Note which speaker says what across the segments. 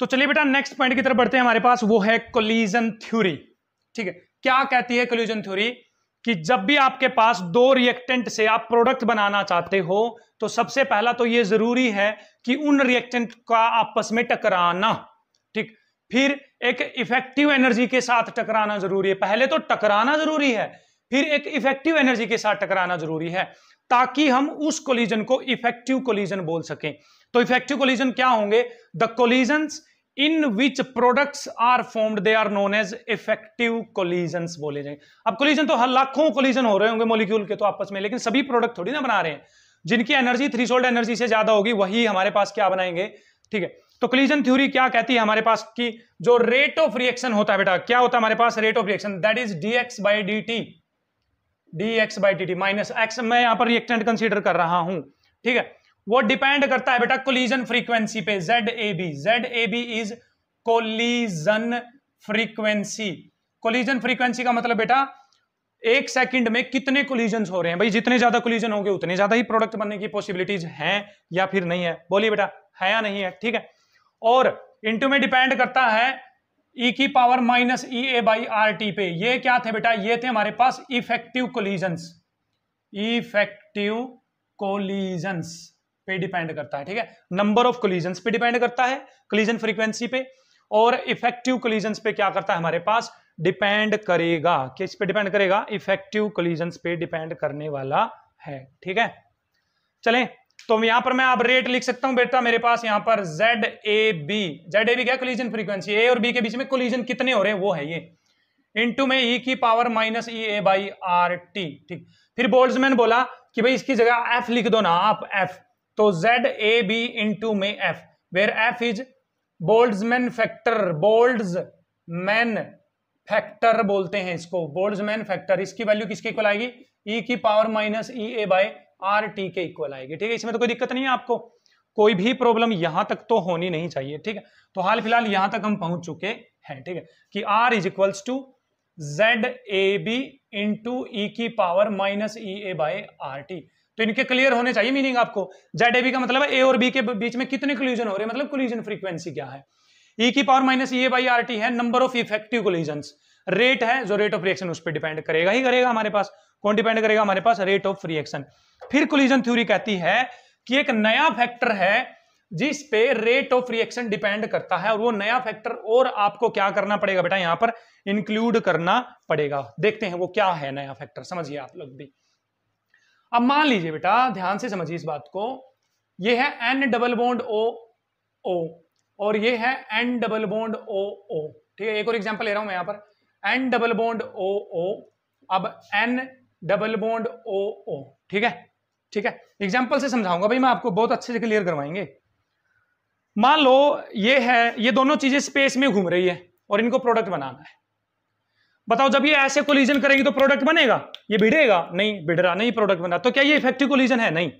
Speaker 1: तो चलिए बेटा नेक्स्ट पॉइंट की तरफ बढ़ते हैं हमारे पास वो है कोलिजन थ्योरी ठीक है क्या कहती है कोलिजन थ्योरी कि जब भी आपके पास दो रिएक्टेंट से आप प्रोडक्ट बनाना चाहते हो तो सबसे पहला तो ये जरूरी है कि उन रिएक्टेंट का आपस में टकराना ठीक फिर एक इफेक्टिव एनर्जी के साथ टकराना जरूरी है पहले तो टकराना जरूरी है फिर एक इफेक्टिव एनर्जी के साथ टकराना जरूरी है ताकि हम उस कोलिजन को इफेक्टिव कोलिजन बोल सकें तो इफेक्टिव कोलिजन क्या होंगे the collision in which products are formed they are known as effective collision बोले जाएंगे अब कोलिजन तो हर लाखों कोलिजन हो रहे होंगे मोलिक्यूल के तो आपस में लेकिन सभी प्रोडक्ट थोड़ी ना बना रहे हैं जिनकी एनर्जी थ्री सोल्ड एनर्जी से ज्यादा होगी वही हमारे पास क्या बनाएंगे ठीक है तो कोलिजन थ्योरी क्या कहती है हमारे पास की जो रेट ऑफ रिएक्शन होता है बेटा क्या होता है हमारे पास rate of reaction that is D X by D T D X by D T minus X मैं यहां पर रिएक्टेंट कंसीडर कर रहा हूं ठीक है वो डिपेंड करता है बेटा कोलिजन फ्रीक्वेंसी पे Z A B Z A B is collision frequency collision frequency का मतलब बेटा एक सेकंड में कितने कोलिजन हो रहे हैं भाई जितने ज्यादा कोलिजन होंगे उतने ज्यादा ही प्रोडक्ट बनने की पॉसिबिलिटीज हैं या फिर नहीं है बोलिए बेटा है या नहीं है ठीक है और इंटू में डिपेंड करता है ई e की power minus E A by R T पे ये क्या थे बेटा ये थे हमारे पास इफेक्टिव कोलिजन इफेक्टिव कोलिजन्स पे डिपेंड करता है ठीक है नंबर ऑफ कोलिजन पे डिपेंड करता है कोलिजन फ्रीक्वेंसी पे और इफेक्टिव कोलिजन पे क्या करता है हमारे पास डिपेंड करेगा किस पे डिपेंड करेगा इफेक्टिव कोलिजन पे डिपेंड करने वाला है ठीक है चले तो यहां पर मैं आप रेट लिख सकता हूं बेटा मेरे पास यहां पर Z A B Z A B क्या कोलिजन फ्रीक्वेंसी ए और बी के बीच में कोलिजन कितने हो रहे हैं वो है ये इंटू में ई e की power minus E A by R T ठीक फिर बोल्ड्समैन बोला कि भाई इसकी जगह एफ लिख दो ना आप एफ तो Z A B into में F where F is man factor Boltzmann factor बोलते हैं इसको मैन फैक्टर इसकी वैल्यू किसके इक्वल आएगी ई e की power minus E A by R T के इक्वल आएगी ठीक है इसमें तो कोई दिक्कत नहीं है आपको कोई भी प्रॉब्लम यहां तक तो होनी नहीं चाहिए ठीक है तो हाल फिलहाल यहां तक हम पहुंच चुके हैं ठीक है कि R is equals to Z A B into E की power minus E A by R T तो इनके क्लियर होने चाहिए मीनिंग आपको जेड ए बी का मतलब है ए और बी के बीच में कितने क्लूजन हो रहे हैं मतलब कोलिजन फ्रीक्वेंसी क्या है ई e की power minus A by R T है number of effective collision rate है जो रेट ऑफ रिएक्शन उस पर डिपेंड करेगा ही करेगा हमारे पास कौन डिपेंड करेगा हमारे पास रेट ऑफ रिएक्शन फिर कोलिजन थ्योरी कहती है कि एक नया फैक्टर है जिस पे रेट ऑफ रिएक्शन डिपेंड करता है और वो नया फैक्टर और आपको क्या करना पड़ेगा बेटा यहां पर इंक्लूड करना पड़ेगा देखते हैं वो क्या है नया फैक्टर समझिए आप लोग भी अब मान लीजिए बेटा ध्यान से समझिए इस बात को ये है N double bond O O और ये है N double bond O O ठीक है एक और एग्जांपल ले रहा हूं मैं यहां पर N double bond O O अब N double bond O O ठीक है ठीक है एग्जाम्पल से समझाऊंगा भाई मैं आपको बहुत अच्छे से क्लियर करवाएंगे मान लो ये है ये दोनों चीजें स्पेस में घूम रही है और इनको प्रोडक्ट बनाना है बताओ जब ये ऐसे कोलिजन करेंगे तो प्रोडक्ट बनेगा ये भिड़ेगा नहीं भिड़ रहा नहीं प्रोडक्ट बना तो क्या ये इफेक्टिव कोलिजन है नहीं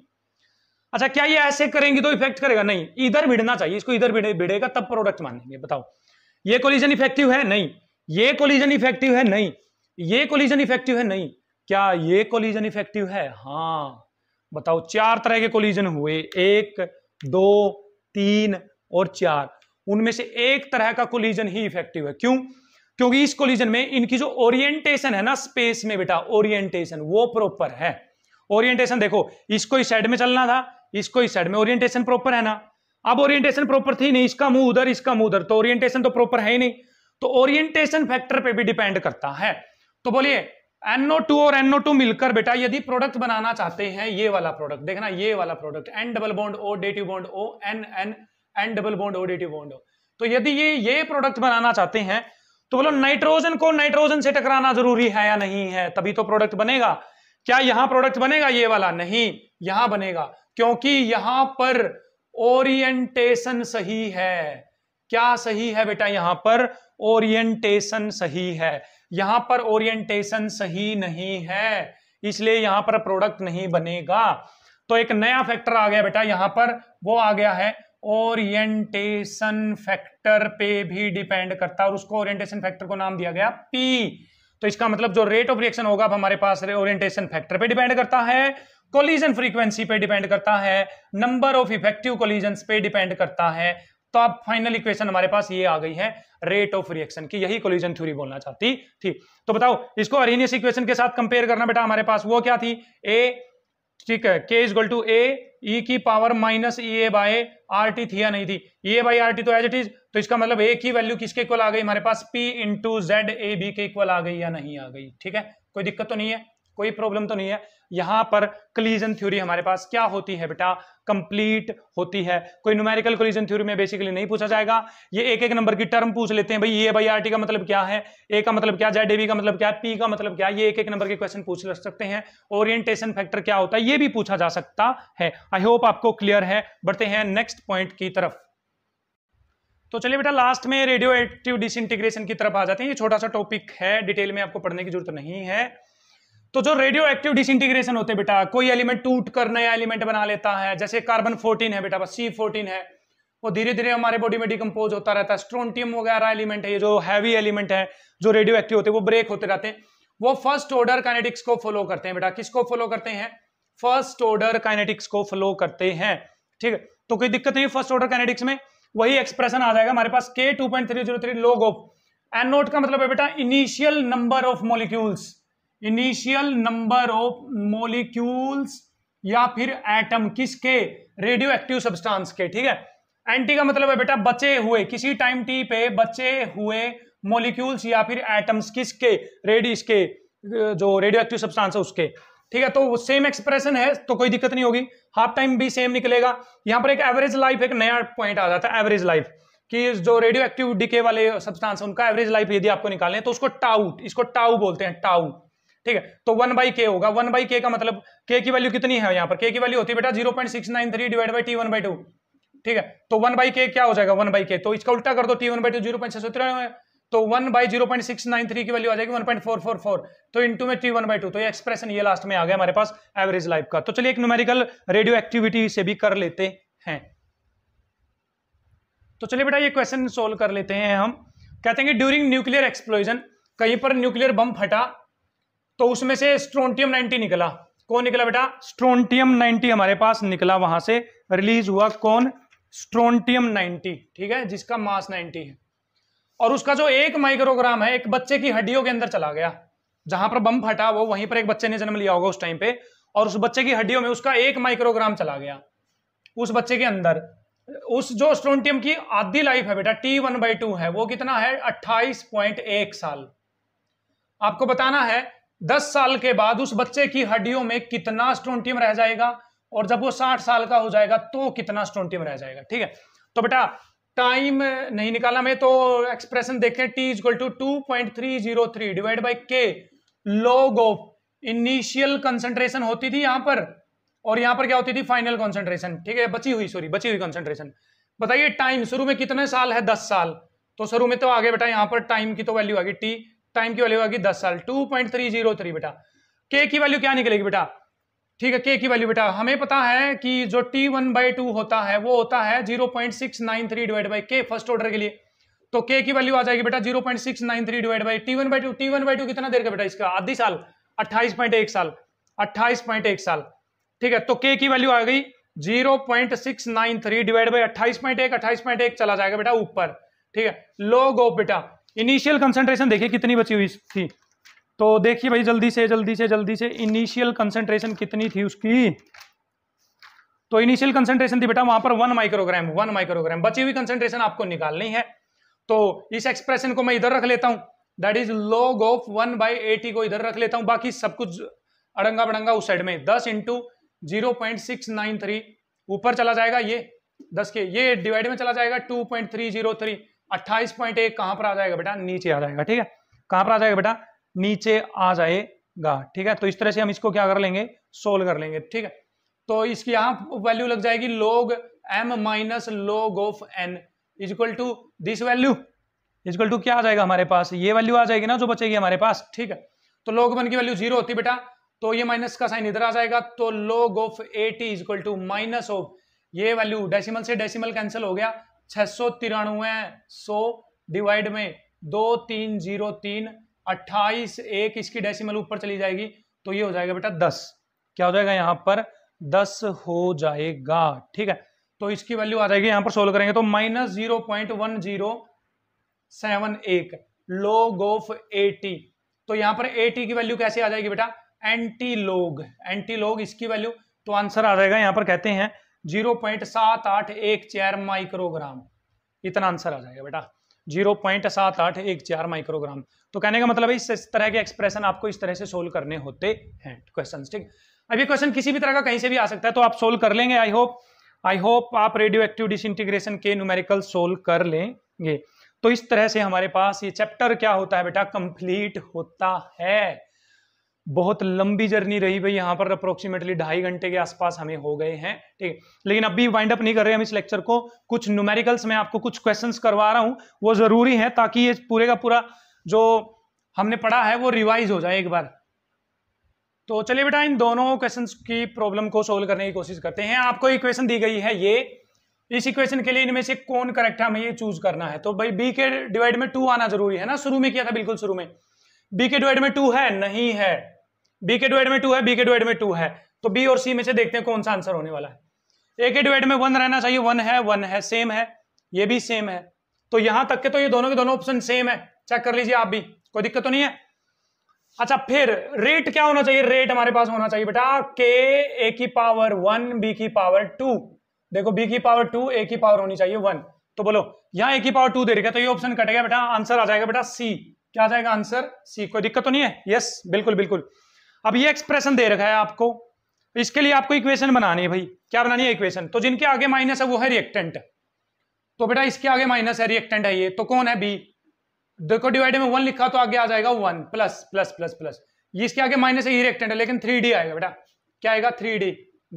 Speaker 1: अच्छा क्या ये ऐसे करेंगे तो इफेक्ट करेगा नहीं इधर भिड़ना चाहिए इसको इधर भिड़ेगा तब प्रोडक्ट मानेंगे बताओ ये कोलिजन इफेक्टिव है नहीं ये कोलिजन इफेक्टिव है नहीं ये कोलिजन इफेक्टिव है नहीं क्या ये कोलिजन इफेक्टिव है हाँ बताओ चार तरह के कोलिजन हुए एक दो तीन और चार उनमें से एक तरह का कोलिजन ही इफेक्टिव है क्यों क्योंकि इस कोलिजन में इनकी जो ओरिएंटेशन है ना स्पेस में बेटा ओरिएंटेशन वो प्रॉपर है ओरिएंटेशन देखो इसको इस साइड में चलना था इसको इस साइड में ओरिएंटेशन प्रॉपर है ना अब ओरिएंटेशन प्रॉपर थी नहीं इसका मुंह उधर इसका मुंह उधर तो ओरिएंटेशन तो प्रॉपर है ही नहीं तो ओरिएंटेशन फैक्टर पे भी डिपेंड करता है तो बोलिए टू और टू मिलकर बेटा यदि प्रोडक्ट बनाना चाहते हैं ये वाला प्रोडक्ट देखना ये वाला product N double bond O dative bond O N N N double bond O dative bond तो यदि ये ये प्रोडक्ट बनाना चाहते हैं तो बोलो नाइट्रोजन को नाइट्रोजन से टकराना जरूरी है या नहीं है तभी तो प्रोडक्ट बनेगा क्या यहां प्रोडक्ट बनेगा ये वाला नहीं यहां बनेगा क्योंकि यहां पर ओरिएंटेशन सही है क्या सही है बेटा यहां पर ओरिएंटेशन सही है यहां पर ओरिएंटेशन सही नहीं है इसलिए यहां पर प्रोडक्ट नहीं बनेगा तो एक नया फैक्टर आ गया बेटा यहां पर वो आ गया है ओरिएंटेशन फैक्टर पे भी डिपेंड करता है और उसको ओरिएंटेशन फैक्टर को नाम दिया गया पी तो इसका मतलब जो रेट ऑफ रिएक्शन होगा अब हमारे पास ओरिएंटेशन फैक्टर पे डिपेंड करता है कोलिजन फ्रीक्वेंसी पे डिपेंड करता है नंबर ऑफ इफेक्टिव कोलिजन पे डिपेंड करता है तो अब फाइनल इक्वेशन हमारे पास ये आ गई है रेट ऑफ रिएक्शन की यही कोलिजन थ्योरी बोलना चाहती थी तो बताओ इसको अरिनियस इक्वेशन के साथ कंपेयर करना बेटा हमारे पास वो क्या थी ए ठीक है K is equal to A E e की power minus E A by R T थी या नहीं थी E A by R T तो एज इट इज तो इसका मतलब ए की वैल्यू किसके इक्वल आ गई हमारे पास P into Z A B के इक्वल आ गई या नहीं आ गई ठीक है कोई दिक्कत तो नहीं है कोई प्रॉब्लम तो नहीं है यहां पर कलीजन थ्योरी हमारे पास क्या होती है बेटा कंप्लीट होती है कोई न्यूमेरिकल कलीजन थ्योरी में बेसिकली नहीं पूछा जाएगा ये एक एक नंबर की टर्म पूछ लेते हैं भाई ये भाई आर का मतलब क्या है ए का मतलब क्या जेड डेवी का मतलब क्या पी का मतलब क्या ये एक एक नंबर के क्वेश्चन पूछ सकते हैं ओरिएंटेशन फैक्टर क्या होता है ये भी पूछा जा सकता है आई होप आपको क्लियर है बढ़ते हैं नेक्स्ट पॉइंट की तरफ तो चलिए बेटा लास्ट में रेडियो एक्टिव डिस की तरफ आ जाते हैं ये छोटा सा टॉपिक है डिटेल में आपको पढ़ने की जरूरत नहीं है तो जो रेडियो एक्टिव डिसइंटीग्रेशन होते हैं बेटा कोई एलिमेंट टूट कर नया एलिमेंट बना लेता है जैसे कार्बन फोर्टीन है बेटा बस सी फोर्टीन है वो धीरे धीरे हमारे बॉडी में डिकम्पोज होता रहता है स्ट्रोनटियम वगैरह एलिमेंट है ये जो हैवी एलिमेंट है जो रेडियो एक्टिव होते हैं वो ब्रेक होते रहते हैं वो फर्स्ट ऑर्डर काइनेटिक्स को फॉलो करते हैं बेटा किसको फॉलो करते हैं फर्स्ट ऑर्डर काइनेटिक्स को फॉलो करते हैं ठीक है तो कोई दिक्कत नहीं फर्स्ट ऑर्डर काइनेटिक्स में वही एक्सप्रेशन आ जाएगा हमारे पास K two point three zero three log of N naught का मतलब है बेटा initial number of molecules initial number of molecules या फिर एटम किसके रेडियो एक्टिव सब्सटेंस के ठीक है एंटी का मतलब है बेटा बचे हुए किसी टाइम टी पे बचे हुए मोलिक्यूल्स या फिर एटम्स किसके रेडियस के जो रेडियो एक्टिव सब्सटेंस है उसके ठीक है तो सेम एक्सप्रेशन है तो कोई दिक्कत नहीं होगी हाफ टाइम भी सेम निकलेगा यहां पर एक एवरेज लाइफ एक नया पॉइंट आ जाता है एवरेज लाइफ कि जो रेडियो एक्टिव डीके वाले सब्सटेंस उनका एवरेज लाइफ यदि आपको निकालें तो उसको टाउ इसको टाउ बोलते हैं टाउ ठीक है तो वन बाई के होगा वन बाई के का मतलब के की वैल्यू कितनी है यहाँ पर के की वैल्यू होती है बेटा zero point six nine three divide by T one by two ठीक है तो वन बाई के क्या हो जाएगा वन बाई के तो इसका उल्टा कर दो T one by two zero point छह सौ तिरानवे तो one by zero point six nine three की वैल्यू आ जाएगी one point four four four तो इंटू में टी वन बाई टू तो एक्सप्रेशन ये लास्ट में आ गया हमारे पास एवरेज लाइफ का तो चलिए एक न्यूमेरिकल रेडियो एक्टिविटी से भी कर लेते हैं तो चलिए बेटा ये क्वेश्चन सोल्व कर लेते हैं हम कहते हैं कि ड्यूरिंग न्यूक्लियर एक्सप्लोजन कहीं पर न्यूक्लियर बम फटा तो उसमें से स्ट्रोंटियम 90 निकला कौन निकला बेटा स्ट्रोंटियम 90 हमारे पास निकला वहां से रिलीज हुआ कौन स्ट्रोंटियम 90 ठीक है जिसका मास 90 है और उसका जो एक माइक्रोग्राम है एक बच्चे की हड्डियों के अंदर चला गया जहां पर बम फटा वो वहीं पर एक बच्चे ने जन्म लिया होगा उस टाइम पे और उस बच्चे की हड्डियों में उसका एक माइक्रोग्राम चला गया उस बच्चे के अंदर उस जो स्ट्रोंटियम की आधी लाइफ है बेटा टी वन बाई टू है वो कितना है अट्ठाईस पॉइंट एक साल आपको बताना है दस साल के बाद उस बच्चे की हड्डियों में कितना स्ट्रोंटियम रह जाएगा और जब वो साठ साल का हो जाएगा तो कितना स्ट्रोंटियम रह जाएगा ठीक है तो बेटा टाइम नहीं निकाला मैं तो एक्सप्रेशन देखें T is equal to two point three zero three divide by K log of initial concentration होती थी यहां पर और यहां पर क्या होती थी फाइनल कंसेंट्रेशन ठीक है बची हुई सॉरी बची हुई कंसेंट्रेशन बताइए टाइम शुरू में कितने साल है दस साल तो शुरू में तो आगे बेटा यहां पर टाइम की तो वैल्यू आ गई टी टाइम की वैल्यू आगी दस साल two point three zero three बेटा के की वैल्यू क्या निकलेगी बेटा ठीक है के की वैल्यू बेटा हमें पता है कि जो टी वन बाई टू होता है वो होता है zero point six nine three divide by K first order के लिए तो के की वैल्यू आ जाएगी बेटा zero point six nine three divide by T one by two T one by two कितना देर का बेटा इसका आधी साल अट्ठाईस पॉइंट एक साल अट्ठाईस पॉइंट एक साल ठीक है तो के की वैल्यू आ गई zero point six nine three divide by अट्ठाईस पॉइंट एक अट्ठाईस पॉइंट एक चला जाएगा बेटा ऊपर ठीक है लो ऑफ बेटा इनिशियल कंसेंट्रेशन देखिए कितनी बची हुई थी तो देखिए भाई जल्दी से जल्दी से जल्दी से इनिशियल कंसेंट्रेशन कितनी थी उसकी तो इनिशियल कंसेंट्रेशन थी बेटा वहां पर वन माइक्रोग्राम वन माइक्रोग्राम बची हुई कंसेंट्रेशन आपको निकालनी है तो इस एक्सप्रेशन को मैं इधर रख लेता हूं that is log of one by A T को इधर रख लेता हूं बाकी सब कुछ अड़ंगा बड़ंगा उस साइड में दस into zero point six nine three ऊपर चला जाएगा ये दस के ये डिवाइड में चला जाएगा two point three zero three अट्ठाईस पॉइंट एक कहां पर आ जाएगा बेटा नीचे आ जाएगा ठीक है कहां पर आ जाएगा बेटा नीचे आ जाएगा ठीक है तो इस तरह से हम इसको क्या कर लेंगे सोल्व कर लेंगे ठीक है तो इसकी यहां वैल्यू लग जाएगी log M minus log of N is equal to this value is equal to क्या आ जाएगा हमारे पास ये वैल्यू आ जाएगी ना जो बचेगी हमारे पास ठीक है तो लोग वन की वैल्यू जीरो होती बेटा तो ये माइनस का साइन इधर आ जाएगा तो log of A T is equal to minus of ये वैल्यू डेसिमल से डेसिमल कैंसिल हो गया छह सौ तिरानवे सो डिवाइड में दो तीन जीरो तीन अट्ठाईस एक इसकी डेसिमल ऊपर चली जाएगी तो ये हो जाएगा बेटा दस क्या हो जाएगा यहाँ पर दस हो जाएगा ठीक है तो इसकी वैल्यू आ जाएगी यहाँ पर सोल्व करेंगे तो minus zero point one zero seven एक लोग ऑफ एटी तो यहाँ पर एटी की वैल्यू कैसे आ जाएगी बेटा एंटी लोग एंटी लोग इसकी वैल्यू तो आंसर आ जाएगा यहाँ पर कहते हैं जीरो पॉइंट सात आठ एक चार माइक्रोग्राम इतना आंसर आ जाएगा बेटा जीरो पॉइंट सात आठ एक चार माइक्रोग्राम तो कहने का मतलब है इस तरह के एक्सप्रेशन आपको इस तरह से सोल्व करने होते हैं क्वेश्चन ठीक अब ये क्वेश्चन किसी भी तरह का कहीं से भी आ सकता है तो आप सोल्व कर लेंगे आई होप आई होप आप रेडियो एक्टिव डिसइंटीग्रेशन के न्यूमेरिकल सोल्व कर लेंगे तो इस तरह से हमारे पास ये चैप्टर क्या होता है बेटा कंप्लीट होता है बहुत लंबी जर्नी रही भाई यहाँ पर अप्रोक्सीमेटली ढाई घंटे के आसपास हमें हो गए हैं ठीक है लेकिन अभी वाइंड अप नहीं कर रहे हम इस लेक्चर को कुछ न्यूमेरिकल्स में आपको कुछ क्वेश्चंस करवा रहा हूँ वो जरूरी है ताकि ये पूरे का पूरा जो हमने पढ़ा है वो रिवाइज हो जाए एक बार तो चलिए बेटा इन दोनों क्वेश्चन की प्रॉब्लम को सोल्व करने की कोशिश करते हैं आपको इक्वेशन दी गई है ये इस इक्वेशन के लिए इनमें से कौन करेक्ट है हमें ये चूज करना है तो भाई बी के डिवाइड में टू आना जरूरी है ना शुरू में किया था बिल्कुल शुरू में बी के डिवाइड में टू है नहीं है बी के डिवाइड में टू है बी के डिवाइड में टू है तो बी और सी में से देखते हैं कौन सा आंसर होने वाला है ए के डिवाइड में वन रहना चाहिए वन है वन है सेम है ये भी सेम है तो यहां तक के तो ये दोनों के दोनों ऑप्शन सेम है चेक कर लीजिए आप भी कोई दिक्कत तो नहीं है अच्छा फिर रेट क्या होना चाहिए रेट हमारे पास होना चाहिए बेटा के ए की पावर वन बी की पावर टू देखो बी की पावर टू ए की पावर होनी चाहिए वन तो बोलो यहां ए की पावर टू दे रखा तो ये ऑप्शन कटेगा बेटा आंसर आ जाएगा बेटा सी क्या आ जाएगा आंसर सी कोई दिक्कत तो नहीं है यस बिल्कुल बिल्कुल अब ये एक्सप्रेशन दे रखा है आपको इसके लिए आपको इक्वेशन बनानी है भाई क्या बनानी है इक्वेशन तो जिनके आगे माइनस है वो है रिएक्टेंट तो बेटा इसके आगे माइनस है रिएक्टेंट है ये तो कौन है बी देखो डिवाइड में वन लिखा तो आगे आ जाएगा one plus plus plus plus ये इसके आगे माइनस है रिएक्टेंट है लेकिन थ्री डी आएगा बेटा क्या आएगा थ्री डी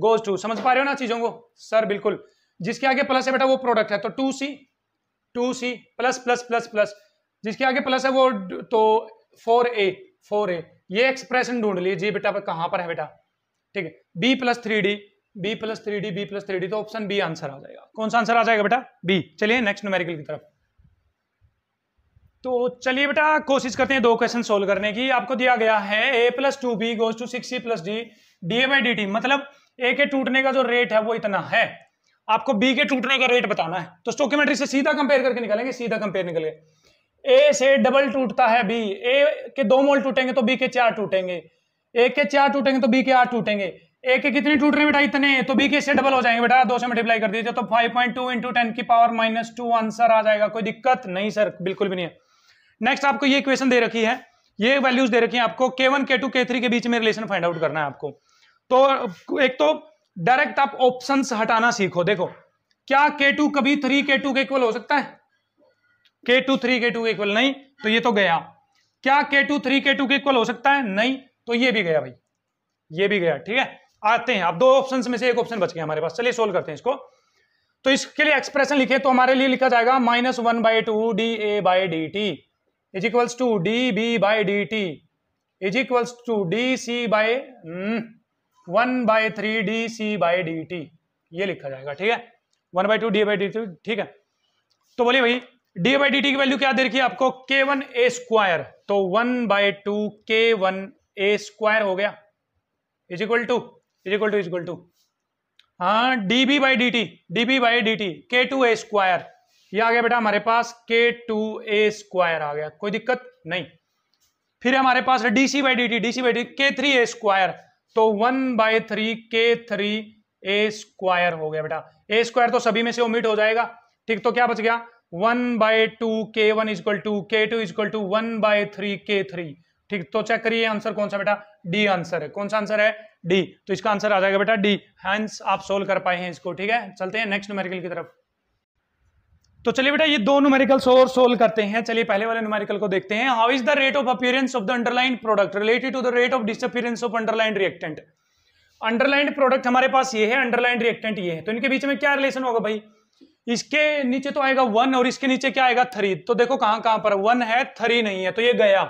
Speaker 1: गोज टू समझ पा रहे हो ना चीजों को सर बिल्कुल जिसके आगे प्लस है बेटा वो प्रोडक्ट है तो two C two C plus plus plus plus जिसके आगे प्लस है वो तो फोर ए फोर ए ये एक्सप्रेशन ढूंढ लिए जी बेटा कहां पर है बेटा ठीक है B plus three D B plus three D B plus three D तो ऑप्शन बी आंसर आ जाएगा कौन सा आंसर आ जाएगा बेटा बी चलिए नेक्स्ट न्यूमेरिकल की तरफ तो चलिए बेटा कोशिश करते हैं दो क्वेश्चन सोल्व करने की आपको दिया गया है A plus two B goes to six C plus D D A by D T मतलब ए के टूटने का जो रेट है वो इतना है आपको बी के टूटने का रेट बताना है तो स्टोक्योमेट्री से सीधा कंपेयर करके निकालेंगे सीधा कंपेयर निकलेगा ए से डबल टूटता है बी ए के दो मोल टूटेंगे तो बी के चार टूटेंगे ए के चार टूटेंगे तो बी के आठ टूटेंगे ए के कितने टूट रहे बेटा इतने तो बी के से डबल हो जाएंगे बेटा दो से मल्टीप्लाई कर दीजिए तो five point two into ten की पावर माइनस टू आंसर आ जाएगा कोई दिक्कत नहीं सर बिल्कुल भी नहीं है नेक्स्ट आपको ये क्वेश्चन दे रखी है ये वैल्यूज दे रखी है आपको के वन के टू के थ्री के बीच में रिलेशन फाइंड आउट करना है आपको तो एक तो डायरेक्ट आप ऑप्शन हटाना सीखो देखो क्या के टू कभी थ्री के टू के इक्वल हो सकता है K two three K two के इक्वल नहीं तो ये तो गया क्या K two three K two के इक्वल हो सकता है नहीं तो ये भी गया भाई ये भी गया ठीक है आते हैं अब दो ऑप्शन में से एक ऑप्शन बच गया हमारे पास चलिए सोल्व करते हैं इसको तो इसके लिए एक्सप्रेशन लिखे तो हमारे लिए लिखा जाएगा minus one by two D A by D T is equals to D B by D T is equals to D C by one by three D C by D T ये लिखा जाएगा ठीक है one by two D by D T ठीक है तो बोलिए भाई डी बाई डी टी की वैल्यू क्या दे रखी है आपको के वन ए स्क्वायर तो one by two K one A square हो गया is equal to is equal to is equal to हाँ D B by D T D B by D T K two A square यह आ गया बेटा हमारे पास के टू ए स्क्वायर आ गया कोई दिक्कत नहीं फिर हमारे पास D C by D T D C by D K three A square तो one by three K three A square हो गया बेटा ए स्क्वायर तो सभी में से ओमिट हो जाएगा ठीक तो क्या बच गया one by two K one is equal to K two is equal to one by three K three ठीक तो चेक करिए आंसर कौन सा बेटा डी आंसर है कौन सा आंसर है डी तो इसका आंसर आ जाएगा बेटा डी हैंस आप सोल्व कर पाए हैं इसको ठीक है चलते हैं नेक्स्ट नुमेरिकल की तरफ तो चलिए बेटा ये दो नुमेरिकल और सोल्व करते हैं चलिए पहले वाले नुमेरिकल को देखते हैं how is the rate of appearance of the underline product related to the rate of disappearance of underline reactant underline product हमारे पास ये है अंडरलाइन रिएक्टेंट ये है तो इनके बीच में क्या रिलेशन होगा भाई इसके नीचे तो आएगा वन और इसके नीचे क्या आएगा थ्री तो देखो कहां कहां पर वन है थ्री नहीं है तो ये गया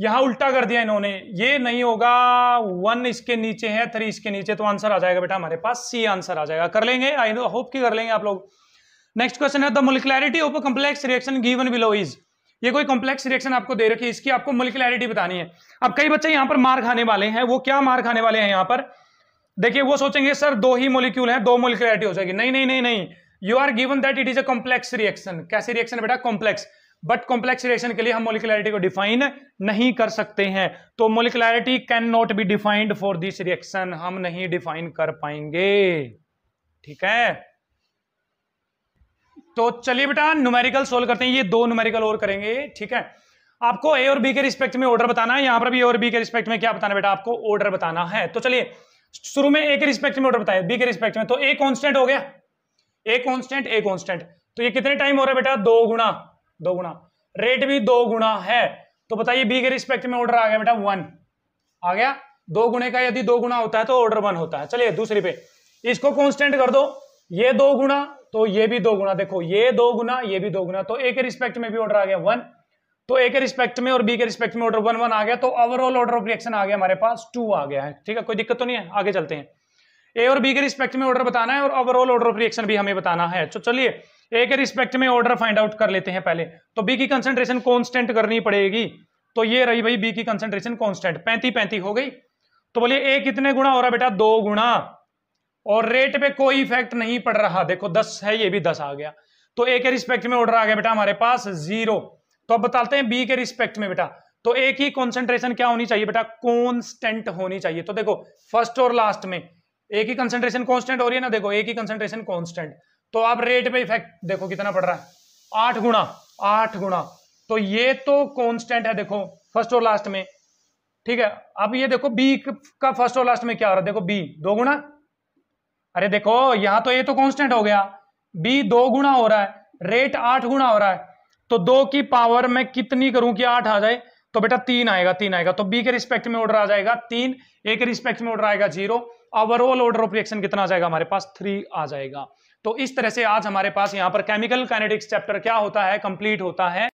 Speaker 1: यहां उल्टा कर दिया इन्होंने ये नहीं होगा वन इसके नीचे है थ्री इसके नीचे तो आंसर आ जाएगा बेटा हमारे पास सी आंसर आ जाएगा कर लेंगे आई नो होप की कर लेंगे आप लोग नेक्स्ट क्वेश्चन है the molecularity of a complex reaction given below is ये कोई कॉम्प्लेक्स रिएक्शन आपको दे रखी है इसकी आपको मोलिकुलरिटी बतानी है अब कई बच्चे यहां पर मार खाने वाले हैं वो क्या मार खाने वाले हैं यहां पर देखिए वो सोचेंगे सर दो ही मोलिक्यूल है दो मोलिकुलरिटी हो जाएगी नहीं नहीं नहीं नहीं you are given that it is a complex reaction कैसे रिएक्शन बेटा कॉम्प्लेक्स बट कॉम्प्लेक्स रिएक्शन के लिए हम मोलिकुलरिटी को डिफाइन नहीं कर सकते हैं तो molecularity can not be defined for this reaction हम नहीं डिफाइन कर पाएंगे ठीक है तो चलिए बेटा न्यूमेरिकल सोल्व करते हैं ये दो न्यूमेरिकल और करेंगे ठीक है आपको ए और बी के रिस्पेक्ट में ऑर्डर बताना है यहां पर भी ए और बी के रिस्पेक्ट में क्या बताना बेटा आपको ऑर्डर बताना है तो चलिए शुरू में ए के रिस्पेक्ट में ऑर्डर बताया बी के रिस्पेक्ट में तो ए कॉन्स्टेंट हो गया ए कॉन्स्टेंट ए कॉन्स्टेंट तो ये कितने टाइम हो रहा है बेटा दो गुणा दो गुणा रेट भी दो गुणा है तो बताइए बी के रिस्पेक्ट में ऑर्डर आ गया बेटा वन आ गया दो गुणे का यदि दो गुणा होता है तो ऑर्डर वन होता है चलिए दूसरी पे इसको कॉन्स्टेंट कर दो ये दो गुणा तो ये भी दो गुणा देखो ये दो गुना ये भी दो गुना तो ए के रिस्पेक्ट में भी ऑर्डर आ गया वन तो ए के रिस्पेक्ट में और बी के रिस्पेक्ट में ऑर्डर वन वन आ गया तो ओवरऑल ऑर्डर ऑफ रिएक्शन आ गया हमारे पास टू आ गया है ठीक है कोई दिक्कत तो नहीं है आगे चलते हैं ए और बी के रिस्पेक्ट में ऑर्डर बताना है और ओवरऑल ऑर्डर ऑफ रिएक्शन भी हमें बताना है तो चलिए ए के रिस्पेक्ट में ऑर्डर फाइंड आउट कर लेते हैं पहले तो बी की कंसेंट्रेशन कॉन्स्टेंट करनी पड़ेगी तो ये रही भाई बी की कंसेंट्रेशन कॉन्स्टेंट पैंती पैंती हो गई तो बोलिए ए कितने गुणा हो रहा बेटा दो गुणा और रेट पे कोई इफेक्ट नहीं पड़ रहा देखो दस है ये भी दस आ गया तो ए के रिस्पेक्ट में ऑर्डर आ गया बेटा हमारे पास जीरो तो अब बताते हैं बी के रिस्पेक्ट में बेटा तो ए की कॉन्सेंट्रेशन क्या होनी चाहिए बेटा कॉन्स्टेंट होनी चाहिए तो देखो फर्स्ट और लास्ट में एक ही कंसेंट्रेशन कांस्टेंट हो रही है ना देखो एक ही कंसेंट्रेशन कांस्टेंट तो आप रेट पे इफेक्ट देखो कितना पड़ रहा है आठ गुणा आठ गुणा तो ये तो कांस्टेंट है देखो फर्स्ट और लास्ट में ठीक है अब ये देखो बी का फर्स्ट और लास्ट में क्या हो रहा है देखो बी दो गुणा अरे देखो यहां तो ये तो कॉन्स्टेंट हो गया बी दो गुणा हो रहा है रेट आठ गुणा हो रहा है तो दो की पावर में कितनी करूं कि आठ आ जाए तो बेटा तीन आएगा तीन आएगा तो बी के रिस्पेक्ट में ऑर्डर आ जाएगा तीन ए के रिस्पेक्ट में ऑर्डर आएगा zero overall order of reaction कितना आ जाएगा हमारे पास थ्री आ जाएगा तो इस तरह से आज हमारे पास यहां पर केमिकल काइनेटिक्स चैप्टर क्या होता है कंप्लीट होता है